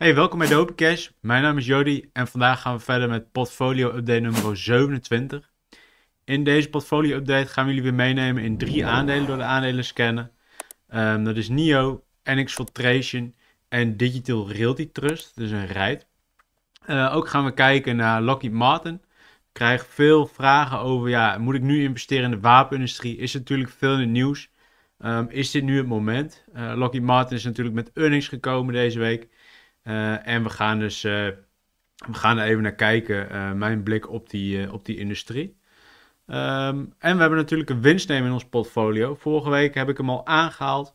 Hey, welkom bij de Open Cash. Mijn naam is Jody en vandaag gaan we verder met portfolio update nummer 27. In deze portfolio update gaan we jullie weer meenemen in drie aandelen door de aandelen scannen. Ehm, dat is NIO, NX Filtration en Digital Realty Trust, dus een rijt. Eh, ook gaan we kijken naar Lockheed Martin. Ik krijg veel vragen over, ja, moet ik nu investeren in de wapenindustrie? Is natuurlijk veel in het nieuws. Ehm, is dit nu het moment? Uh, Lockheed Martin is natuurlijk met earnings gekomen deze week. Eh, en we gaan dus eh, we gaan er even naar kijken, eh, mijn blik op die, op die industrie. Ehm, en we hebben natuurlijk een winstnemer in ons portfolio. Vorige week heb ik hem al aangehaald.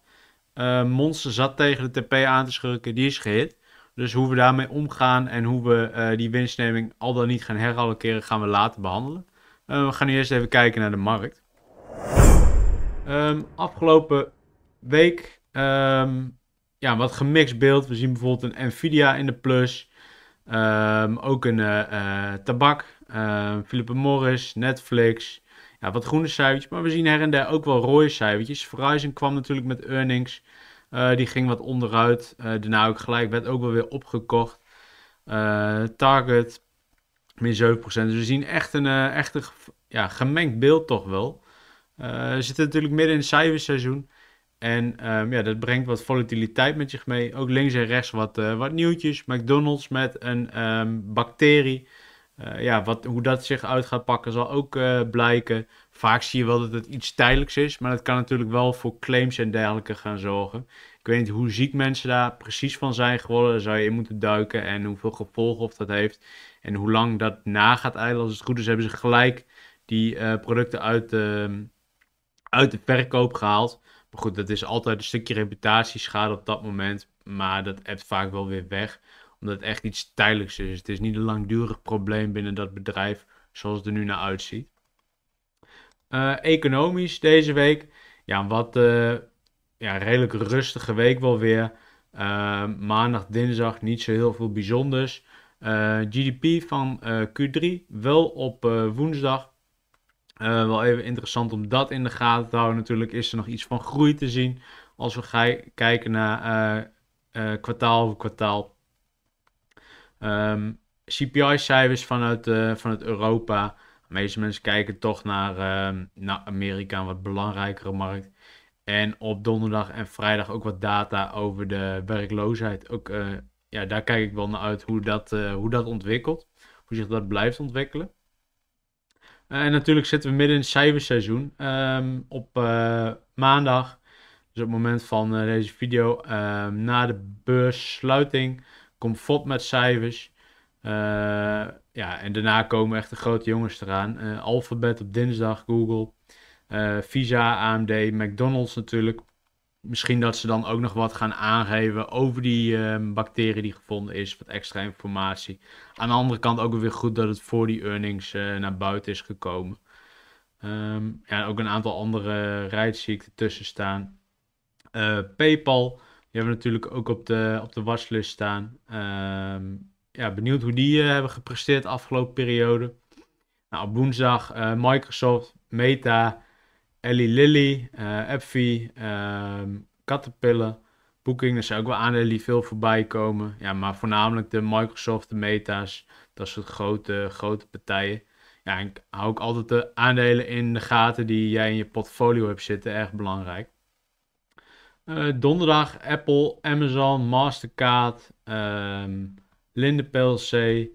Monster zat tegen de TP aan te schurken, die is gehit. Dus hoe we daarmee omgaan en hoe we die winstneming al dan niet gaan herallokeren, gaan we later behandelen. we gaan nu eerst even kijken naar de markt. Ehm, afgelopen week ehm, ja, wat gemixt beeld. We zien bijvoorbeeld een Nvidia in de plus. Ehm, ook een eh, eh, tabak. Uh, Philip Morris, Netflix. Ja, wat groene cijfertjes. Maar we zien her en der ook wel rode cijfertjes. Verizon kwam natuurlijk met earnings. Eh, die ging wat onderuit. daarna ook gelijk werd ook wel weer opgekocht. Target, min 7%. Dus we zien echt een, echt ja, gemengd beeld toch wel. we zitten natuurlijk midden in het cijferseizoen. En ehm, ja, dat brengt wat volatiliteit met zich mee. Ook links en rechts wat, eh, wat nieuwtjes. McDonald's met een ehm, bacterie. Eh, ja, wat, hoe dat zich uit gaat pakken zal ook eh, blijken. Vaak zie je wel dat het iets tijdelijks is, maar dat kan natuurlijk wel voor claims en dergelijke gaan zorgen. Ik weet niet hoe ziek mensen daar precies van zijn geworden. Daar zou je in moeten duiken en hoeveel gevolgen of dat heeft. En hoe lang dat na gaat eilen. Als het goed is, hebben ze gelijk die producten uit de, ehm, uit de verkoop gehaald goed, dat is altijd een stukje reputatieschade op dat moment. Maar dat hebt vaak wel weer weg. Omdat het echt iets tijdelijks is. Het is niet een langdurig probleem binnen dat bedrijf zoals het er nu naar uitziet. Eh, economisch deze week. Ja, wat eh, ja, redelijk rustige week wel weer. Eh, maandag, dinsdag niet zo heel veel bijzonders. GDP van Q3 wel op woensdag eh, wel even interessant om dat in de gaten te houden. Natuurlijk is er nog iets van groei te zien als we kijken naar eh, eh, kwartaal over kwartaal. Ehm, CPI-cijfers vanuit, vanuit Europa. De meeste mensen kijken toch naar, ehm, naar Amerika, een wat belangrijkere markt. En op donderdag en vrijdag ook wat data over de werkloosheid. Ook, ja, daar kijk ik wel naar uit hoe dat, hoe dat ontwikkelt, hoe zich dat blijft ontwikkelen. Eh, en natuurlijk zitten we midden in het cijferseizoen. Ehm, op eh, maandag, dus op het moment van eh, deze video, ehm, na de beurssluiting, komt FOD met cijfers. ja, en daarna komen echt de grote jongens eraan. Alphabet op dinsdag, Google, Visa, AMD, McDonald's natuurlijk misschien dat ze dan ook nog wat gaan aangeven over die ehm, bacterie die gevonden is, wat extra informatie. Aan de andere kant ook weer goed dat het voor die earnings eh, naar buiten is gekomen. Um, ja, ook een aantal andere rides tussen ik staan. Eh, PayPal, die hebben we natuurlijk ook op de, op de staan. Ehm, ja, benieuwd hoe die eh, hebben gepresteerd de afgelopen periode. Nou, op woensdag Microsoft, Meta, Ellie Lilly, uh, eh, Epfi, ehm, Caterpillar, Booking. Er zijn ook wel aandelen die veel voorbij komen. Ja, maar voornamelijk de Microsoft, de Meta's, dat soort grote, grote partijen. Ja, ik hou ook altijd de aandelen in de gaten die jij in je portfolio hebt zitten. Erg belangrijk. Eh, donderdag Apple, Amazon, Mastercard, um, Linde PLC.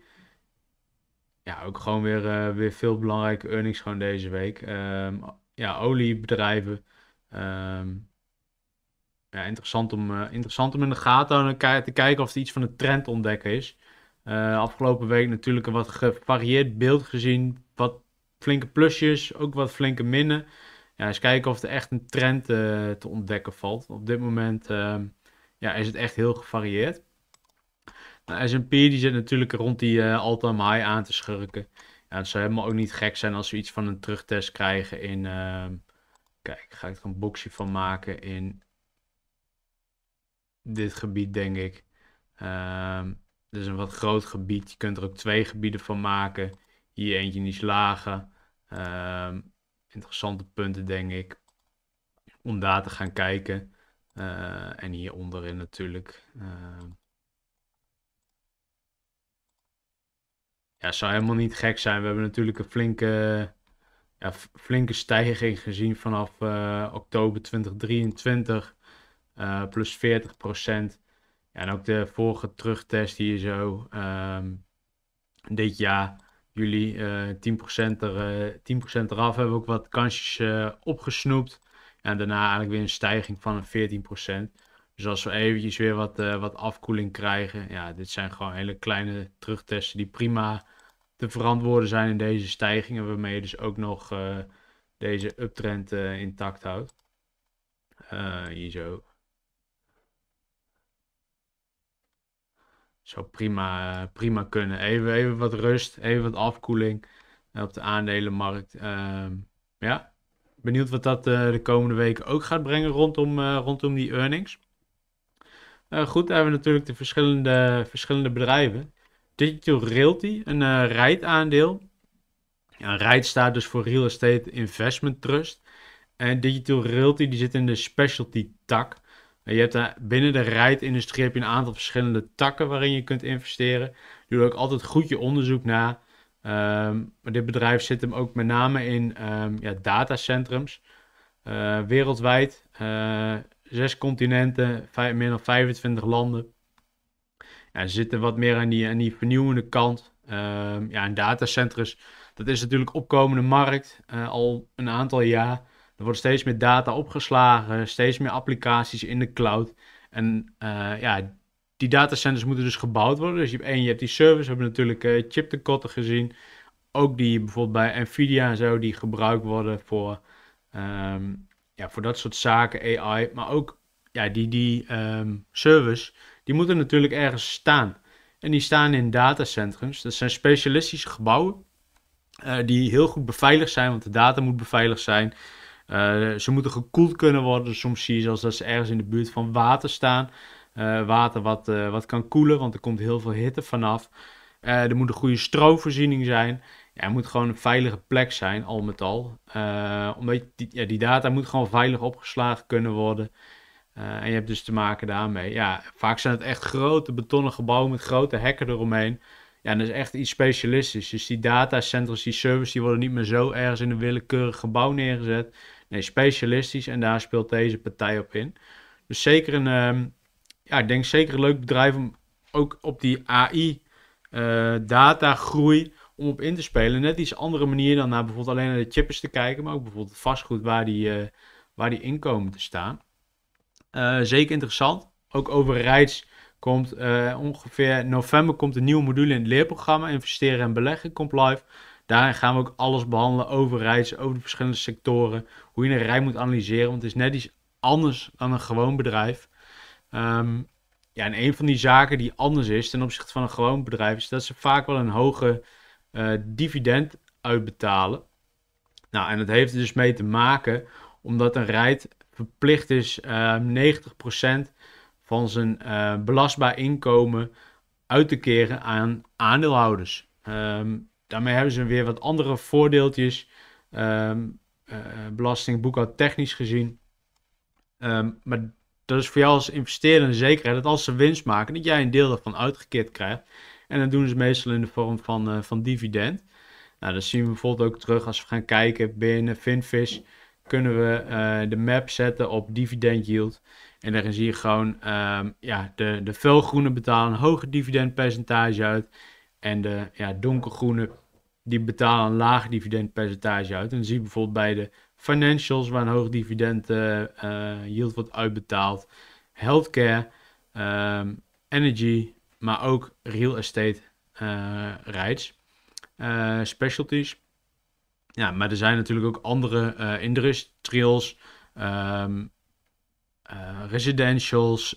Ja, ook gewoon weer, eh, weer veel belangrijke earnings gewoon deze week. Ehm, ja, oliebedrijven. Ehm, ja, interessant, om, eh, interessant om in de gaten te kijken of er iets van een trend ontdekken is. Eh, afgelopen week natuurlijk een wat gevarieerd beeld gezien. Wat flinke plusjes, ook wat flinke minnen. Ja, eens kijken of er echt een trend eh, te ontdekken valt. Op dit moment ehm, ja, is het echt heel gevarieerd. Nou, S&P die zit natuurlijk rond die all-time high aan te schurken. Ja, het zou helemaal ook niet gek zijn als we iets van een terugtest krijgen in. Ehm, kijk, ga ik er een boxje van maken in dit gebied, denk ik. Uh, dit is een wat groot gebied. Je kunt er ook twee gebieden van maken. Hier eentje in die slagen. Ehm, interessante punten, denk ik. Om daar te gaan kijken. Eh, en hieronder in natuurlijk. Ja, het zou helemaal niet gek zijn. We hebben natuurlijk een flinke, ja, flinke stijging gezien vanaf eh, oktober 2023. Eh, plus 40 procent. Ja, en ook de vorige terugtest hier zo. Ehm, dit jaar, juli, uh, 10%, er, 10 eh, eraf. Hebben we ook wat kansjes opgesnoept. En daarna eigenlijk weer een stijging van een 14 procent. Dus als we eventjes weer wat, eh, wat afkoeling krijgen. Ja, dit zijn gewoon hele kleine terugtesten die prima te verantwoorden zijn in deze stijgingen. Waarmee je dus ook nog eh, deze uptrend eh, intact houdt. hier zo. zou prima, prima kunnen. Even, even wat rust, even wat afkoeling op de aandelenmarkt. Ehm, ja, benieuwd wat dat de komende weken ook gaat brengen rondom, rondom die earnings. Eh, goed, dan hebben we natuurlijk de verschillende, verschillende bedrijven. Digital Realty, een uh, eh, REIT-aandeel. Ja, REIT staat dus voor Real Estate Investment Trust. En Digital Realty die zit in de specialty tak. En je hebt daar, binnen de REIT-industrie heb je een aantal verschillende takken waarin je kunt investeren. Doe ook altijd goed je onderzoek na. Ehm, maar dit bedrijf zit hem ook met name in um, ja, datacentrums. Eh, wereldwijd zes continenten, vijf, meer dan 25 landen. Ja, ze zitten wat meer aan die, aan die vernieuwende kant. Ehm, ja, en datacenters dat is natuurlijk opkomende markt eh, al een aantal jaar. Er wordt steeds meer data opgeslagen, steeds meer applicaties in de cloud. En eh, ja, die datacenters moeten dus gebouwd worden. Dus je hebt één, je hebt die service, we hebben natuurlijk uh, eh, chiptekorten gezien. Ook die bijvoorbeeld bij Nvidia en zo, die gebruikt worden voor ehm, ja, voor dat soort zaken AI, maar ook ja, die, die um, die moeten natuurlijk ergens staan. En die staan in datacentrums. Dat zijn specialistische gebouwen eh, die heel goed beveiligd zijn, want de data moet beveiligd zijn. Eh, ze moeten gekoeld kunnen worden. Dus soms zie je zelfs dat ze ergens in de buurt van water staan. Eh, water wat, wat kan koelen, want er komt heel veel hitte vanaf. er moet een goede stroomvoorziening zijn ja, het moet gewoon een veilige plek zijn, al met al. Eh, omdat die, ja, die data moet gewoon veilig opgeslagen kunnen worden. Eh, en je hebt dus te maken daarmee. Ja, vaak zijn het echt grote betonnen gebouwen met grote hekken eromheen. Ja, dat is echt iets specialistisch. Dus die datacenters, die service, die worden niet meer zo ergens in een willekeurig gebouw neergezet. Nee, specialistisch. En daar speelt deze partij op in. Dus zeker een, um, ja, ik denk zeker een leuk bedrijf om ook op die AI uh, eh, datagroei om op in te spelen. Net iets andere manier dan naar nou, bijvoorbeeld alleen naar de chippers te kijken, maar ook bijvoorbeeld vastgoed waar die, eh, waar die inkomen te staan. Eh, zeker interessant. Ook over rijds komt eh, ongeveer november komt een nieuwe module in het leerprogramma. Investeren en beleggen komt live. Daarin gaan we ook alles behandelen over rijds, over de verschillende sectoren. Hoe je een rij moet analyseren, want het is net iets anders dan een gewoon bedrijf. Ehm, ja, en een van die zaken die anders is ten opzichte van een gewoon bedrijf, is dat ze vaak wel een hoge eh, dividend uitbetalen. Nou, en dat heeft er dus mee te maken omdat een REIT verplicht is 90% ehm, van zijn eh, belastbaar inkomen uit te keren aan aandeelhouders. Ehm, daarmee hebben ze weer wat andere voordeeltjes, um, ehm, eh, technisch gezien. maar dat is voor jou als investeerder een zekerheid dat als ze winst maken, dat jij een deel daarvan uitgekeerd krijgt. En dat doen ze meestal in de vorm van, eh, van dividend. Nou, dat zien we bijvoorbeeld ook terug als we gaan kijken binnen Finfish. Kunnen we eh, de map zetten op dividend yield. En daarin zie je gewoon ehm, ja, de, de felgroene betalen een hoger dividendpercentage uit. En de ja, donkergroene die betalen een laag dividendpercentage uit. En dan zie je bijvoorbeeld bij de financials waar een hoog dividend eh, yield wordt uitbetaald. Healthcare, ehm, energy, maar ook real estate uh, specialties. Ja, maar er zijn natuurlijk ook andere uh, industrials, um, residentials,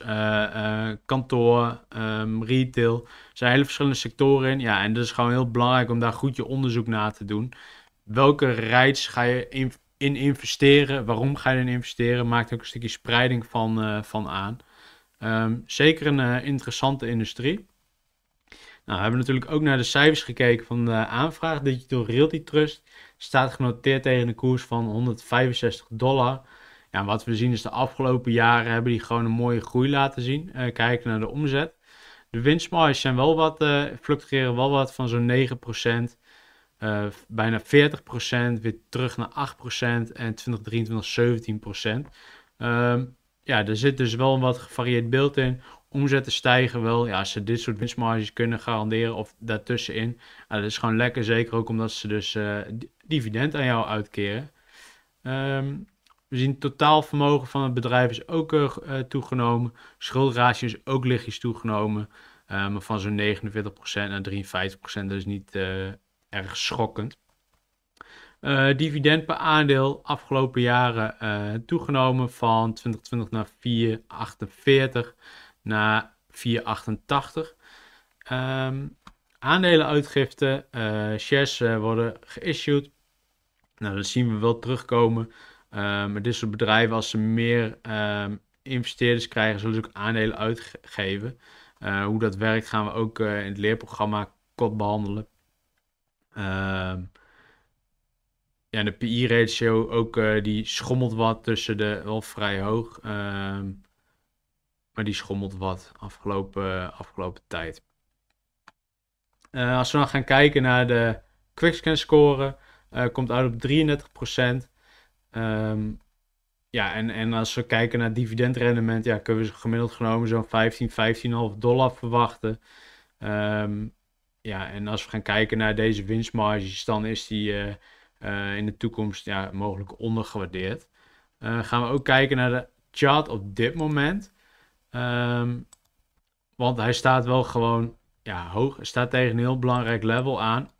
kantoor, ehm, retail. Er zijn hele verschillende sectoren in. Ja, en dat is gewoon heel belangrijk om daar goed je onderzoek naar te doen. Welke rides ga je in, in investeren? Waarom ga je in investeren? Maakt ook een stukje spreiding van, van aan. Ehm, zeker een eh, interessante industrie. Nou, we hebben natuurlijk ook naar de cijfers gekeken van de aanvraag. Digital Realty Trust staat genoteerd tegen een koers van 165 dollar. Ja, wat we zien is de afgelopen jaren hebben die gewoon een mooie groei laten zien. Eh, kijken naar de omzet. De winstmarges zijn wel wat, eh, fluctueren wel wat van zo'n 9%, uh, bijna 40%, weer terug naar 8% en 2023 17%. Um, ja, er zit dus wel een wat gevarieerd beeld in. Omzetten stijgen wel. Ja, ze dit soort winstmarges kunnen garanderen of daartussenin. dat is gewoon lekker. Zeker ook omdat ze dus eh, dividend aan jou uitkeren. Ehm, we zien het totaalvermogen van het bedrijf is ook eh, eh, toegenomen. Schuldratio is ook lichtjes toegenomen. maar ehm, van zo'n 49% naar 53%. Dat is niet erg schokkend. Eh, dividend per aandeel afgelopen jaren eh, toegenomen van 2020 naar 4,48 naar 4,88. Um, ehm, aandelenuitgifte, uh, shares worden geissued. Nou, dat zien we wel terugkomen. Ehm, maar dit soort bedrijven, als ze meer ehm, investeerders krijgen, zullen ze ook aandelen uitgeven. hoe dat werkt gaan we ook in het leerprogramma kort behandelen. Ehm ja, de PI-ratio ook, eh, die schommelt wat tussen de, wel vrij hoog, ehm, maar die schommelt wat afgelopen, afgelopen tijd. Eh, als we dan gaan kijken naar de quickscan score, eh, komt uit op 33%. Um, ehm, ja, en, en als we kijken naar dividendrendement, ja, kunnen we gemiddeld genomen zo'n 15, 15,5 dollar verwachten. Ehm, ja, en als we gaan kijken naar deze winstmarges, dan is die eh, in de toekomst ja, mogelijk ondergewaardeerd. Eh, gaan we ook kijken naar de chart op dit moment. Ehm, want hij staat wel gewoon ja, hoog. staat tegen een heel belangrijk level aan.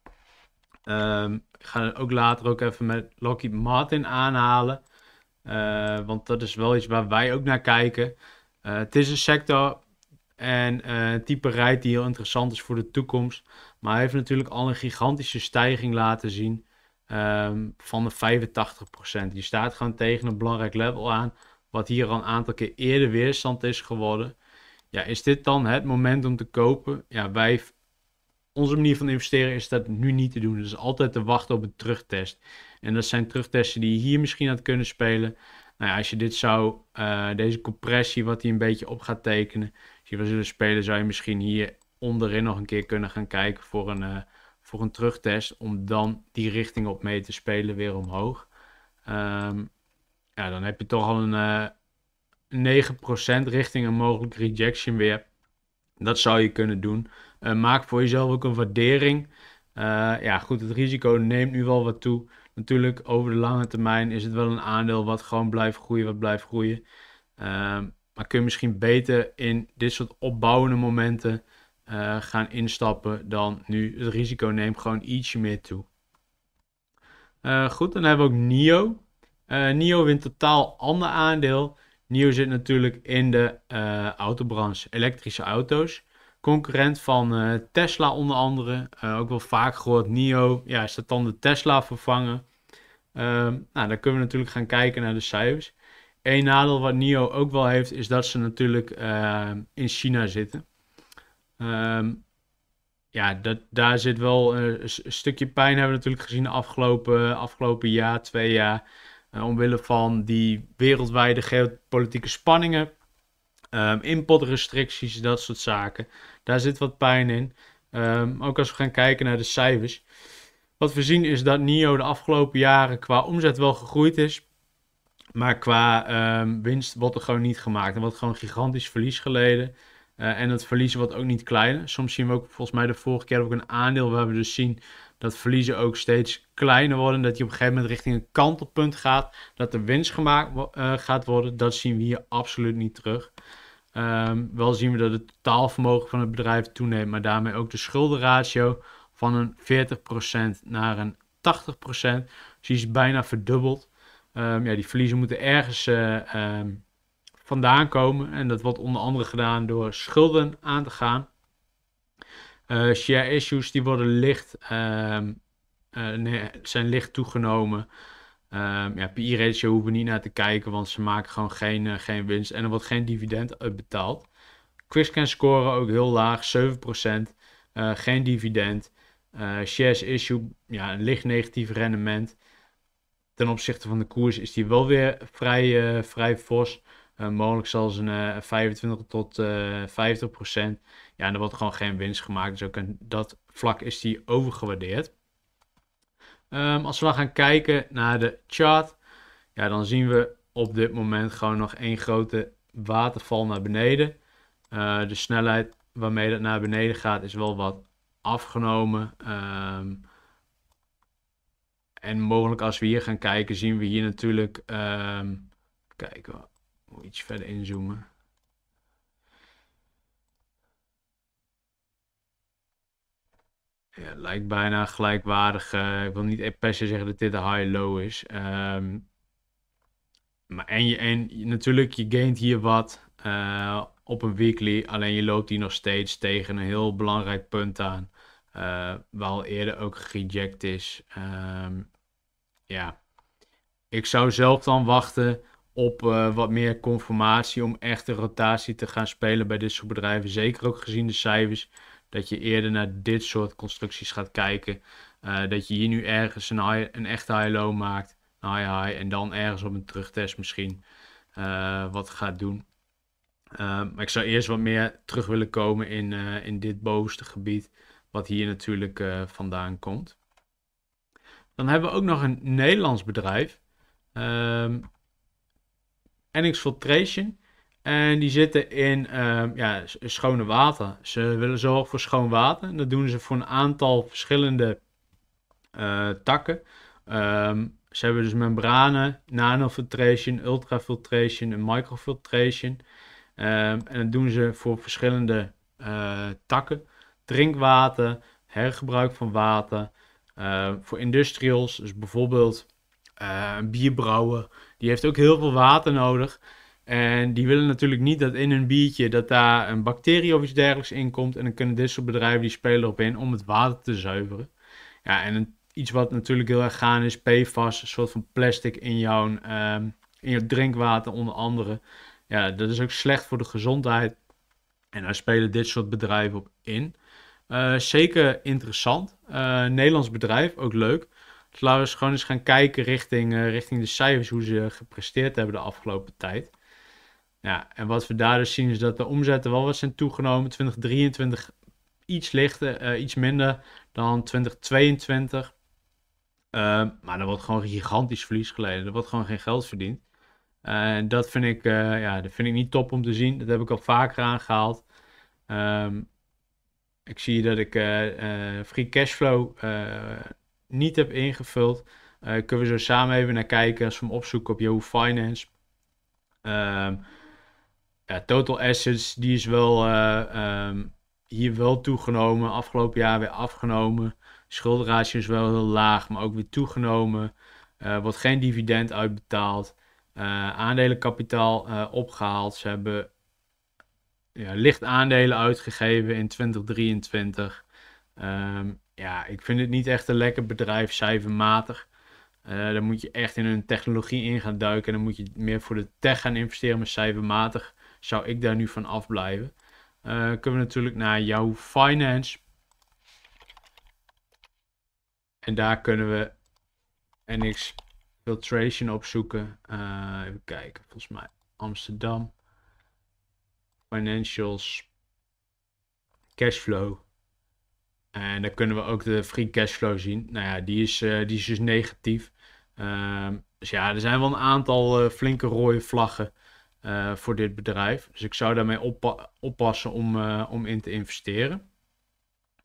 Um, ik ga het ook later ook even met Lockheed Martin aanhalen. Eh, want dat is wel iets waar wij ook naar kijken. het is een sector en een type rij die heel interessant is voor de toekomst. Maar hij heeft natuurlijk al een gigantische stijging laten zien. Ehm, van de 85%. die staat gewoon tegen een belangrijk level aan, wat hier al een aantal keer eerder weerstand is geworden. Ja, is dit dan het moment om te kopen? Ja, wij, onze manier van investeren is dat nu niet te doen. Dus altijd te wachten op een terugtest. En dat zijn terugtesten die je hier misschien had kunnen spelen. Nou ja, als je dit zou, eh, deze compressie wat hij een beetje op gaat tekenen, als je zullen spelen, zou je misschien hier onderin nog een keer kunnen gaan kijken voor een, eh, voor een terugtest om dan die richting op mee te spelen weer omhoog. Ehm, ja, dan heb je toch al een 9% eh, richting een mogelijk rejection weer. Dat zou je kunnen doen. Eh, maak voor jezelf ook een waardering. Eh, ja, goed, het risico neemt nu wel wat toe. Natuurlijk, over de lange termijn is het wel een aandeel wat gewoon blijft groeien, wat blijft groeien. Ehm, maar kun je misschien beter in dit soort opbouwende momenten eh, gaan instappen dan nu het risico neemt. Gewoon ietsje meer toe. Eh, goed, dan hebben we ook NIO. Eh, NIO wint totaal ander aandeel. NIO zit natuurlijk in de autobranche, elektrische auto's. Concurrent van Tesla onder andere. ook wel vaak gehoord, NIO. Ja, is dat dan de Tesla vervangen? Ehm, nou, dan kunnen we natuurlijk gaan kijken naar de cijfers. Eén nadeel wat NIO ook wel heeft, is dat ze natuurlijk ehm, in China zitten. Um, ja, dat, daar zit wel eh, een, stukje pijn, hebben we natuurlijk gezien de afgelopen, afgelopen jaar, twee jaar. Eh, omwille van die wereldwijde geopolitieke spanningen, um, ehm, importrestricties, dat soort zaken. Daar zit wat pijn in. Ehm, ook als we gaan kijken naar de cijfers. Wat we zien is dat NIO de afgelopen jaren qua omzet wel gegroeid is. Maar qua winst wordt er gewoon niet gemaakt. Er wordt gewoon gigantisch verlies geleden. Eh, en het verliezen wat ook niet kleiner. Soms zien we ook volgens mij de vorige keer ook een aandeel waar we dus zien dat verliezen ook steeds kleiner worden. Dat je op een gegeven moment richting een kantelpunt gaat. Dat er winst gemaakt eh, gaat worden. Dat zien we hier absoluut niet terug. Ehm, wel zien we dat het totaalvermogen van het bedrijf toeneemt, maar daarmee ook de schuldenratio van een 40% naar een 80%. Dus die is bijna verdubbeld. Ehm, ja, die verliezen moeten ergens eh, ehm, vandaan komen. En dat wordt onder andere gedaan door schulden aan te gaan. Uh, eh, share issues die worden licht, ehm, eh, zijn licht toegenomen. Ehm, ja, PI-ratio hoeven we niet naar te kijken, want ze maken gewoon geen, eh, geen winst. En er wordt geen dividend uitbetaald. Quickscan score ook heel laag, 7%. geen dividend. shares issue, ja, een licht negatief rendement. Ten opzichte van de koers is die wel weer vrij, vrij fors. Eh, mogelijk zelfs een 25 eh, tot 50 eh, procent. Ja, en er wordt gewoon geen winst gemaakt. Dus ook in dat vlak is die overgewaardeerd. Ehm, als we gaan kijken naar de chart, ja, dan zien we op dit moment gewoon nog één grote waterval naar beneden. de snelheid waarmee dat naar beneden gaat is wel wat afgenomen. Ehm, en mogelijk als we hier gaan kijken, zien we hier natuurlijk. Um, ehm, kijken Iets verder inzoomen. Ja, lijkt bijna gelijkwaardig. Eh, ik wil niet per se zeggen dat dit een high-low is. Ehm, maar en, je, en natuurlijk, je gaint hier wat eh, op een weekly. Alleen je loopt hier nog steeds tegen een heel belangrijk punt aan. Eh, waar al eerder ook gereject is. Ehm, ja. Ik zou zelf dan wachten op eh, wat meer conformatie om echt rotatie te gaan spelen bij dit soort bedrijven. Zeker ook gezien de cijfers, dat je eerder naar dit soort constructies gaat kijken. Eh, dat je hier nu ergens een, high, een echt high-low maakt, high-high, en dan ergens op een terugtest misschien eh, wat gaat doen. maar ik zou eerst wat meer terug willen komen in, in dit bovenste gebied, wat hier natuurlijk vandaan komt. Dan hebben we ook nog een Nederlands bedrijf. Ehm, en exfiltration. En die zitten in ehm, ja, schone water. Ze willen zorgen voor schoon water. En dat doen ze voor een aantal verschillende eh, takken. Ehm, ze hebben dus membranen, nanofiltration, ultrafiltration en microfiltration. Ehm, en dat doen ze voor verschillende eh, takken. Drinkwater, hergebruik van water. Eh, voor industrials, dus bijvoorbeeld een bierbrouwer die heeft ook heel veel water nodig. En die willen natuurlijk niet dat in hun biertje dat daar een bacterie of iets dergelijks in komt. En dan kunnen dit soort bedrijven die spelen erop in om het water te zuiveren. Ja, en iets wat natuurlijk heel erg gaan is PFAS, een soort van plastic in jouw, ehm, in jouw drinkwater onder andere. Ja, dat is ook slecht voor de gezondheid. En daar spelen dit soort bedrijven op in. Eh, zeker interessant. Eh, Nederlands bedrijf, ook leuk. Dus laten we eens gewoon eens gaan kijken richting, eh, richting de cijfers, hoe ze gepresteerd hebben de afgelopen tijd. Ja, en wat we daar dus zien is dat de omzetten wel wat zijn toegenomen. 2023 iets lichter, eh, iets minder dan 2022. Ehm, maar er wordt gewoon gigantisch verlies geleden. Er wordt gewoon geen geld verdiend. Eh, en dat vind ik, ja, dat vind ik niet top om te zien. Dat heb ik al vaker aangehaald. Ehm, ik zie dat ik free cashflow niet heb ingevuld, eh, kunnen we zo samen even naar kijken. Als we hem opzoeken op Yahoo Finance. Ehm, ja, total assets, die is wel eh, ehm, hier wel toegenomen. Afgelopen jaar weer afgenomen. Schuldratio is wel heel laag, maar ook weer toegenomen. Eh, wordt geen dividend uitbetaald. aandelenkapitaal opgehaald. Ze hebben ja, licht aandelen uitgegeven in 2023 ja, ik vind het niet echt een lekker bedrijf, cijfermatig. Uh, dan moet je echt in hun technologie in gaan duiken. En dan moet je meer voor de tech gaan investeren. Maar cijfermatig zou ik daar nu van afblijven. Uh, kunnen we natuurlijk naar jouw finance. En daar kunnen we NX Filtration opzoeken. Uh, even kijken, volgens mij Amsterdam. Financials. Cashflow. En dan kunnen we ook de free cashflow zien. Nou ja, die is, eh, die is dus negatief. Ehm, dus ja, er zijn wel een aantal eh, flinke rode vlaggen eh, voor dit bedrijf. Dus ik zou daarmee oppassen om, om in te investeren.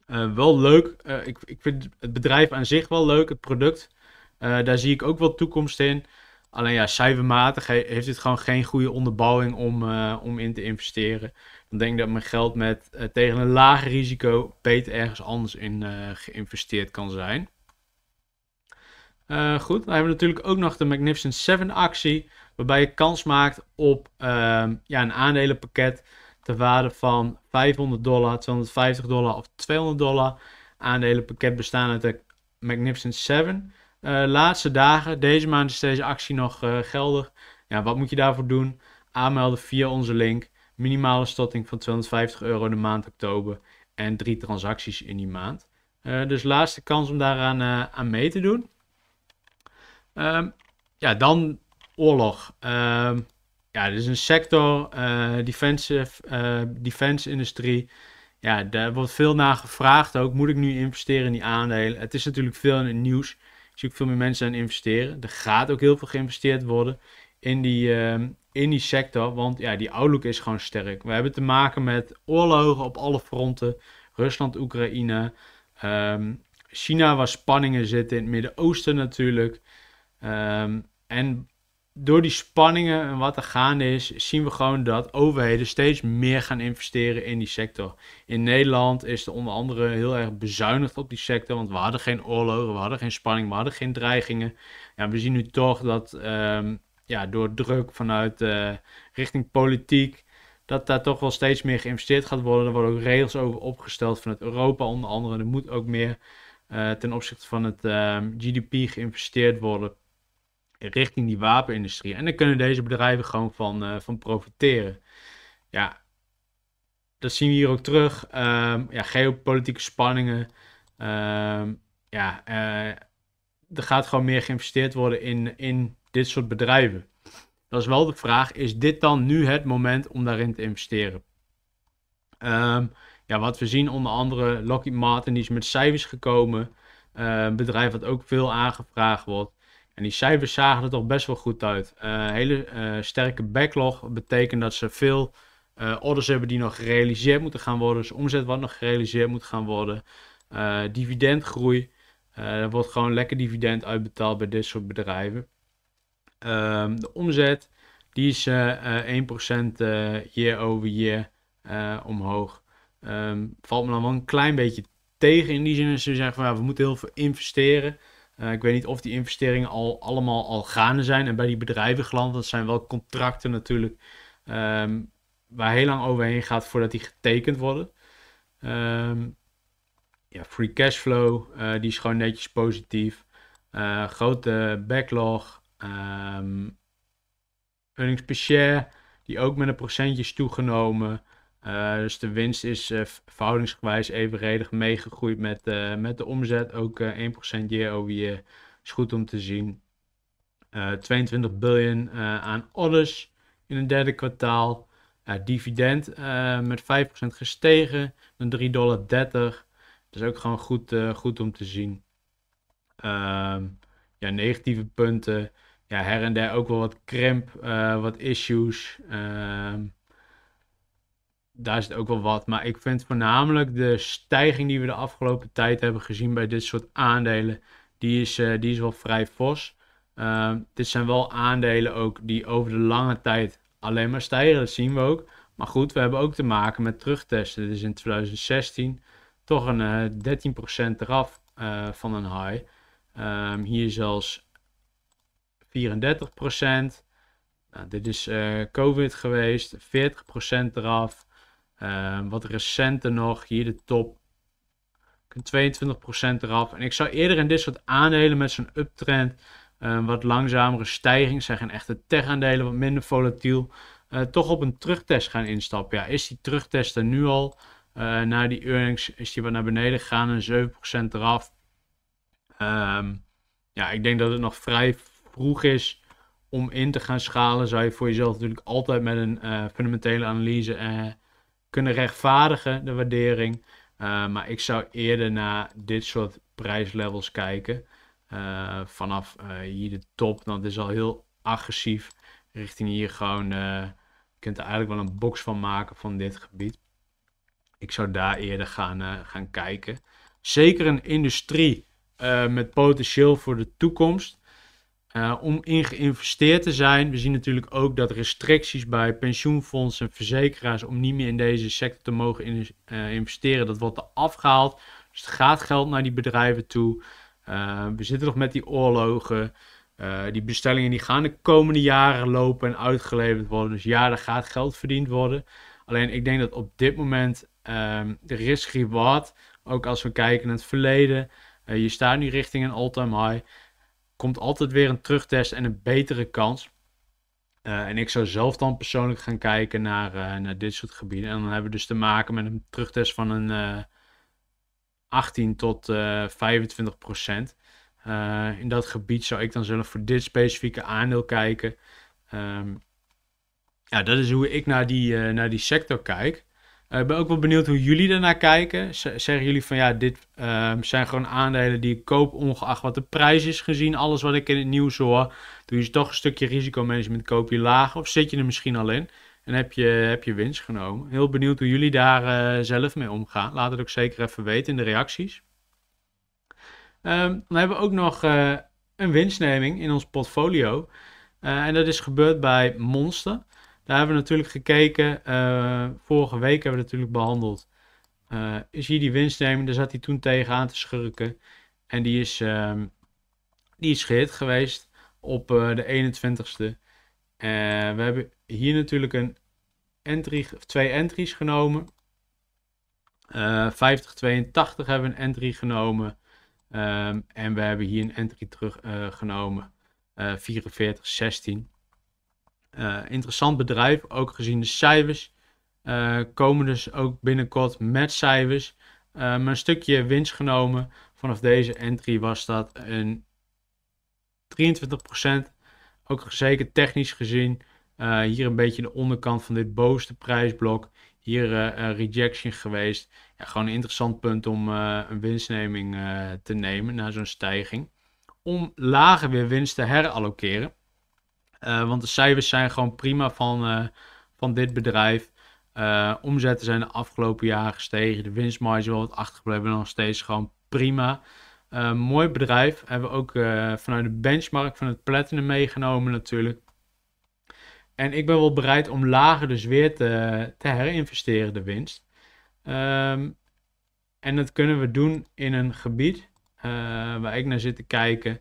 wel leuk. ik, ik vind het bedrijf aan zich wel leuk, het product. daar zie ik ook wel toekomst in. Alleen ja, cijfermatig heeft het gewoon geen goede onderbouwing om, om in te investeren dan denk ik dat mijn geld met, eh, tegen een lager risico beter ergens anders in eh, geïnvesteerd kan zijn. Eh, goed, dan hebben we natuurlijk ook nog de Magnificent 7 actie, waarbij je kans maakt op ehm, ja, een aandelenpakket ter waarde van 500 dollar, 250 dollar of 200 dollar. Aandelenpakket bestaan uit de Magnificent 7. laatste dagen, deze maand is deze actie nog geldig. Ja, wat moet je daarvoor doen? Aanmelden via onze link minimale storting van 250 euro de maand oktober en drie transacties in die maand. Uh, dus laatste kans om daaraan eh, aan mee te doen. Ehm, ja, dan oorlog. Ehm, ja, dit is een sector, uh, eh, defensive, defense-industrie. Ja, daar wordt veel naar gevraagd ook. Moet ik nu investeren in die aandelen? Het is natuurlijk veel in het nieuws. Er zie ook veel meer mensen aan investeren. Er gaat ook heel veel geïnvesteerd worden in die, ehm, in die sector. Want ja, die outlook is gewoon sterk. We hebben te maken met oorlogen op alle fronten. Rusland, Oekraïne. Ehm, China waar spanningen zitten. In het Midden-Oosten natuurlijk. Ehm, en door die spanningen en wat er gaande is, zien we gewoon dat overheden steeds meer gaan investeren in die sector. In Nederland is er onder andere heel erg bezuinigd op die sector, want we hadden geen oorlogen, we hadden geen spanning, we hadden geen dreigingen. Ja, we zien nu toch dat ehm, ja, door druk vanuit eh, richting politiek, dat daar toch wel steeds meer geïnvesteerd gaat worden. Er worden ook regels over opgesteld vanuit Europa onder andere. Er moet ook meer eh, ten opzichte van het ehm, GDP geïnvesteerd worden richting die wapenindustrie. En daar kunnen deze bedrijven gewoon van, eh, van profiteren. Ja, dat zien we hier ook terug. Ehm, ja, geopolitieke spanningen. Ehm, ja, uh, er gaat gewoon meer geïnvesteerd worden in, in dit soort bedrijven. Dat is wel de vraag, is dit dan nu het moment om daarin te investeren? Ehm, ja, wat we zien onder andere Lockheed Martin, die is met cijfers gekomen. een ehm, bedrijf dat ook veel aangevraagd wordt. En die cijfers zagen er toch best wel goed uit. Eh, hele eh, sterke backlog betekent dat ze veel eh, orders hebben die nog gerealiseerd moeten gaan worden. Dus omzet wat nog gerealiseerd moet gaan worden. dividendgroei. Eh, er wordt gewoon lekker dividend uitbetaald bij dit soort bedrijven. Ehm, de omzet die is 1% eh, eh, year over year omhoog. Ehm, valt me dan wel een klein beetje tegen in die zin dat ze zeggen van ja, we moeten heel veel investeren. ik weet niet of die investeringen al allemaal al gaande zijn en bij die bedrijven geland. Dat zijn wel contracten natuurlijk ehm, waar heel lang overheen gaat voordat die getekend worden. Um, ja, free cashflow, eh, die is gewoon netjes positief. Eh, grote backlog. Ehm, earnings per share, die ook met een procentje is toegenomen. Eh, dus de winst is verhoudingsgewijs evenredig meegegroeid met, met de omzet. Ook 1% year over is goed om te zien. 22 biljoen aan orders in het derde kwartaal. dividend met 5% gestegen naar 3,30 dollar. Dat is ook gewoon goed, eh, goed om te zien. Ehm, ja, negatieve punten. Ja, her en der ook wel wat krimp, eh, wat issues. Ehm, daar zit ook wel wat. Maar ik vind voornamelijk de stijging die we de afgelopen tijd hebben gezien bij dit soort aandelen. Die is, eh, die is wel vrij fors. Ehm, dit zijn wel aandelen ook die over de lange tijd alleen maar stijgen. Dat zien we ook. Maar goed, we hebben ook te maken met terugtesten. Dit is in 2016 toch een 13% eh, eraf eh, van een high. Ehm, hier zelfs 34%. Nou, dit is eh, COVID geweest, 40% eraf. Ehm, wat recenter nog, hier de top 22% eraf. En ik zou eerder in dit soort aandelen met zo'n uptrend, ehm, wat langzamere stijging, een echte tech-aandelen, wat minder volatiel, toch op een terugtest gaan instappen. Ja, is die terugtest er nu al? Eh, na die earnings is die wat naar beneden gegaan en 7% eraf. Ehm, ja, ik denk dat het nog vrij vroeg is om in te gaan schalen. Zou je voor jezelf natuurlijk altijd met een eh, fundamentele analyse eh, kunnen rechtvaardigen, de waardering. maar ik zou eerder naar dit soort prijslevels kijken. vanaf hier de top, dat nou, is al heel agressief. Richting hier gewoon, je kunt er eigenlijk wel een box van maken van dit gebied. Ik zou daar eerder gaan, eh, gaan kijken. Zeker een industrie eh, met potentieel voor de toekomst. Eh, om in geïnvesteerd te zijn. We zien natuurlijk ook dat restricties bij pensioenfondsen en verzekeraars om niet meer in deze sector te mogen investeren, dat wordt er afgehaald. Dus het gaat geld naar die bedrijven toe. we zitten nog met die oorlogen. die bestellingen die gaan de komende jaren lopen en uitgeleverd worden. Dus ja, er gaat geld verdiend worden. Alleen ik denk dat op dit moment um, de risk-reward, ook als we kijken naar het verleden, eh, je staat nu richting een all-time high, komt altijd weer een terugtest en een betere kans. Eh, en ik zou zelf dan persoonlijk gaan kijken naar, eh, naar dit soort gebieden. En dan hebben we dus te maken met een terugtest van een 18 tot 25 procent. in dat gebied zou ik dan zelf voor dit specifieke aandeel kijken. Ehm, ja, dat is hoe ik naar die, naar die sector kijk. Eh, ik ben ook wel benieuwd hoe jullie daarnaar kijken. zeggen jullie van ja, dit ehm, zijn gewoon aandelen die ik koop, ongeacht wat de prijs is gezien, alles wat ik in het nieuws hoor. Doe je toch een stukje risicomanagement, koop je laag of zit je er misschien al in en heb je, heb je winst genomen. Heel benieuwd hoe jullie daar eh, zelf mee omgaan. Laat het ook zeker even weten in de reacties. Um, ehm, dan hebben we ook nog eh, een winstneming in ons portfolio. en dat is gebeurd bij Monster daar hebben we natuurlijk gekeken. Eh, vorige week hebben we natuurlijk behandeld. Eh, is hier die winstnemer, daar zat hij toen tegen aan te schurken. En die is, ehm, die is gehit geweest op eh, de 21ste. En we hebben hier natuurlijk een entry, twee entries genomen. Uh, 5082 hebben we een entry genomen. Ehm, en we hebben hier een entry teruggenomen. Uh, genomen 44 16. Eh, interessant bedrijf, ook gezien de cijfers. Eh, komen dus ook binnenkort met cijfers. Uh, maar een stukje winst genomen. Vanaf deze entry was dat een 23%. Ook zeker technisch gezien. hier een beetje de onderkant van dit bovenste prijsblok. Hier een rejection geweest. Ja, gewoon een interessant punt om een winstneming te nemen na zo'n stijging. Om lager weer winst te herallokeren. Eh, want de cijfers zijn gewoon prima van, eh, van dit bedrijf. Eh, omzetten zijn de afgelopen jaren gestegen. De winstmarge wel wat achtergebleven, nog steeds gewoon prima. mooi bedrijf. Hebben we ook vanuit de benchmark van het Platinum meegenomen natuurlijk. En ik ben wel bereid om lager dus weer te, te herinvesteren de winst. Ehm, en dat kunnen we doen in een gebied waar ik naar zit te kijken.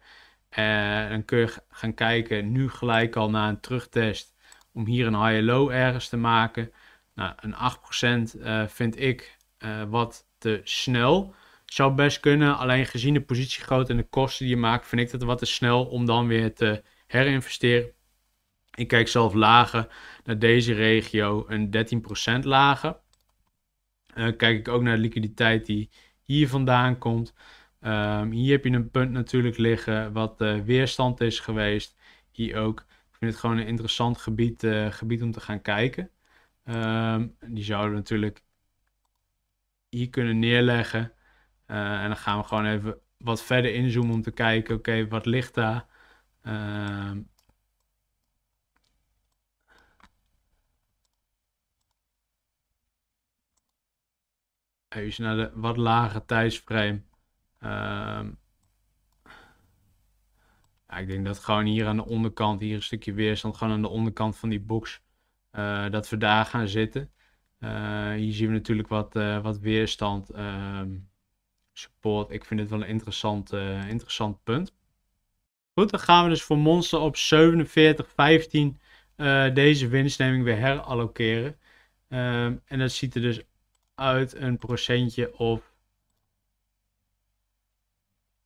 En eh, dan kun je gaan kijken, nu gelijk al naar een terugtest, om hier een high-low ergens te maken. Nou, een 8% eh, vind ik eh, wat te snel. Zou best kunnen, alleen gezien de positiegrootte en de kosten die je maakt, vind ik dat wat te snel om dan weer te herinvesteren. Ik kijk zelf lager naar deze regio, een 13% lager. kijk ik ook naar de liquiditeit die hier vandaan komt. Ehm, hier heb je een punt natuurlijk liggen wat eh, weerstand is geweest. Hier ook. Ik vind het gewoon een interessant gebied, eh, gebied om te gaan kijken. Ehm, die zouden we natuurlijk hier kunnen neerleggen. Eh, en dan gaan we gewoon even wat verder inzoomen om te kijken, oké, wat ligt daar? Um, even naar de wat lage tijdsframe. Ehm, ja, ik denk dat gewoon hier aan de onderkant, hier een stukje weerstand, gewoon aan de onderkant van die box, eh, dat we daar gaan zitten. Eh, hier zien we natuurlijk wat, eh, wat weerstand, ehm, support. Ik vind dit wel een interessant, interessant punt. Goed, dan gaan we dus voor Monster op 47,15 deze winstneming weer herallokeren. Ehm, en dat ziet er dus uit een procentje op.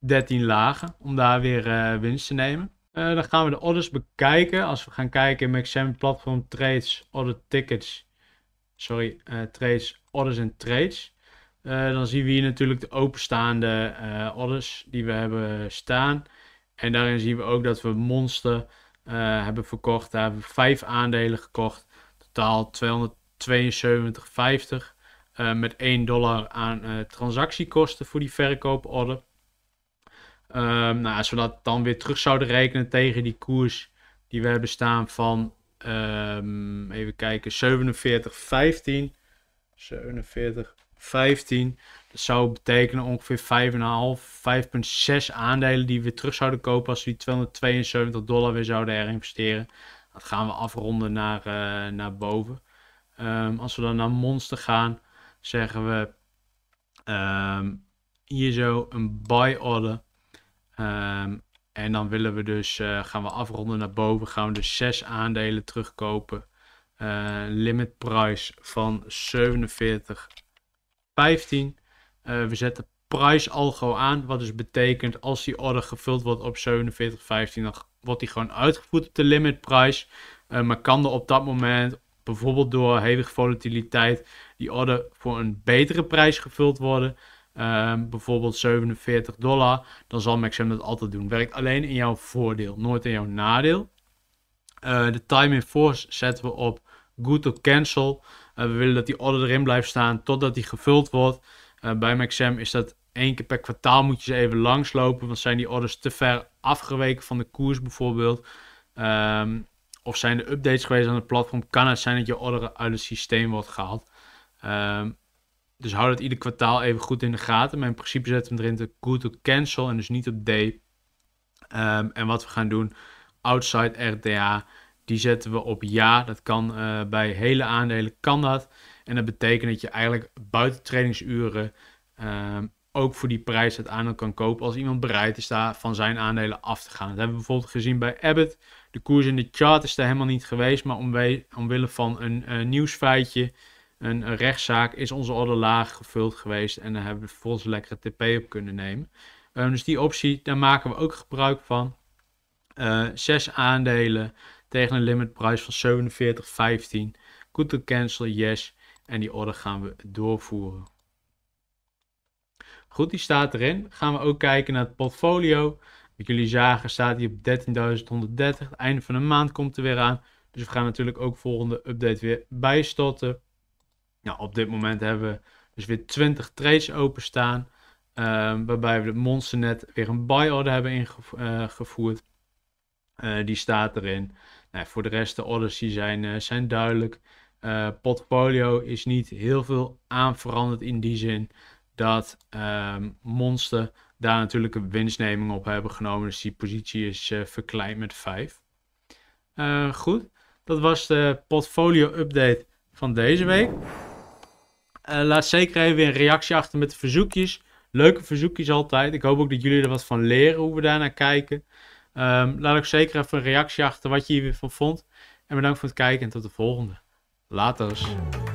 13 lagen om daar weer eh, winst te nemen. Eh, dan gaan we de orders bekijken. Als we gaan kijken in xm platform trades, order tickets. Sorry, eh, trades, orders en trades. dan zien we hier natuurlijk de openstaande orders die we hebben staan. En daarin zien we ook dat we Monster hebben verkocht. Daar hebben we vijf aandelen gekocht. Totaal 272,50. met 1 dollar aan transactiekosten voor die verkooporder. Ehm, nou, als we dat dan weer terug zouden rekenen tegen die koers die we hebben staan van, ehm, even kijken, 47,15. 47,15. Dat zou betekenen ongeveer 5,5, 5,6 aandelen die we terug zouden kopen als we die 272 dollar weer zouden herinvesteren. Dat gaan we afronden naar, eh, naar boven. Ehm, als we dan naar Monster gaan, zeggen we hier zo een buy order Ehm, en dan willen we dus, eh, gaan we afronden naar boven, gaan we dus zes aandelen terugkopen. Uh, limit price van 47,15. Uh, eh, we zetten price algo aan, wat dus betekent als die order gevuld wordt op 47,15, dan wordt die gewoon uitgevoerd op de limit price. maar kan er op dat moment, bijvoorbeeld door hevige volatiliteit, die order voor een betere prijs gevuld worden, Ehm, bijvoorbeeld 47 dollar, dan zal Maxim dat altijd doen. Werkt alleen in jouw voordeel, nooit in jouw nadeel. Eh, de time in force zetten we op good to cancel. Eh, we willen dat die order erin blijft staan totdat die gevuld wordt. Eh, bij Maxim is dat één keer per kwartaal moet je ze even langslopen, want zijn die orders te ver afgeweken van de koers bijvoorbeeld. Ehm, of zijn er updates geweest aan het platform, kan het zijn dat je order uit het systeem wordt gehaald. Ehm, dus hou dat ieder kwartaal even goed in de gaten. Maar in principe zetten we hem erin te go to cancel en dus niet op D. Ehm, en wat we gaan doen, outside RDA, die zetten we op ja. Dat kan eh, bij hele aandelen, kan dat. En dat betekent dat je eigenlijk buiten trainingsuren ehm, ook voor die prijs het aandeel kan kopen als iemand bereid is daar van zijn aandelen af te gaan. Dat hebben we bijvoorbeeld gezien bij Abbott. De koers in de chart is daar helemaal niet geweest, maar omwille van een eh, nieuwsfeitje een, rechtszaak is onze order laag gevuld geweest en dan hebben we vervolgens lekkere TP op kunnen nemen. Ehm, dus die optie, daar maken we ook gebruik van. Uh, zes aandelen tegen een limitprijs van 47,15. Good to cancel, yes. En die order gaan we doorvoeren. Goed, die staat erin. Gaan we ook kijken naar het portfolio. Wat jullie zagen staat die op 13.130. Het Einde van de maand komt er weer aan. Dus we gaan natuurlijk ook volgende update weer bijstotten. Nou, op dit moment hebben we dus weer 20 trades openstaan. Ehm, waarbij we de monster net weer een buy order hebben ingevoerd. Eh, eh, die staat erin. Nou, voor de rest, de orders die zijn, eh, zijn duidelijk. portfolio is niet heel veel aanveranderd in die zin dat ehm, Monster daar natuurlijk een winstneming op hebben genomen. Dus die positie is verkleind met 5. goed, dat was de portfolio update van deze week. Eh, laat zeker even een reactie achter met de verzoekjes. Leuke verzoekjes altijd. Ik hoop ook dat jullie er wat van leren hoe we daarnaar kijken. Ehm, laat ook zeker even een reactie achter wat je hiervan vond. En bedankt voor het kijken en tot de volgende. Later.